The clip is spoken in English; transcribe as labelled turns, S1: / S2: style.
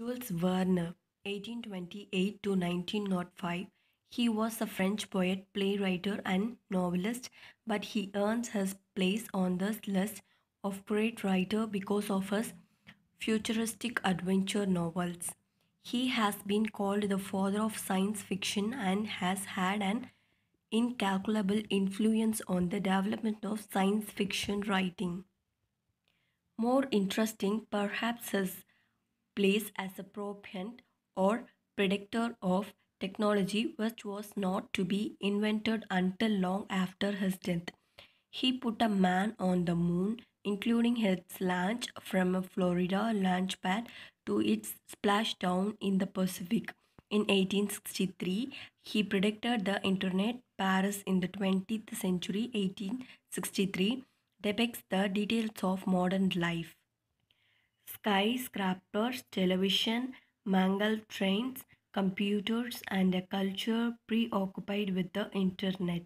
S1: Jules Verne, 1828 to 1905. He was a French poet, playwright, and novelist, but he earns his place on the list of great writer because of his futuristic adventure novels. He has been called the father of science fiction and has had an incalculable influence on the development of science fiction writing. More interesting, perhaps, is place as a prophet or predictor of technology which was not to be invented until long after his death. He put a man on the moon, including his launch from a Florida launch pad to its splashdown in the Pacific. In 1863, he predicted the internet Paris in the 20th century 1863 depicts the details of modern life skyscrapers, television, mangled trains, computers, and a culture preoccupied with the internet.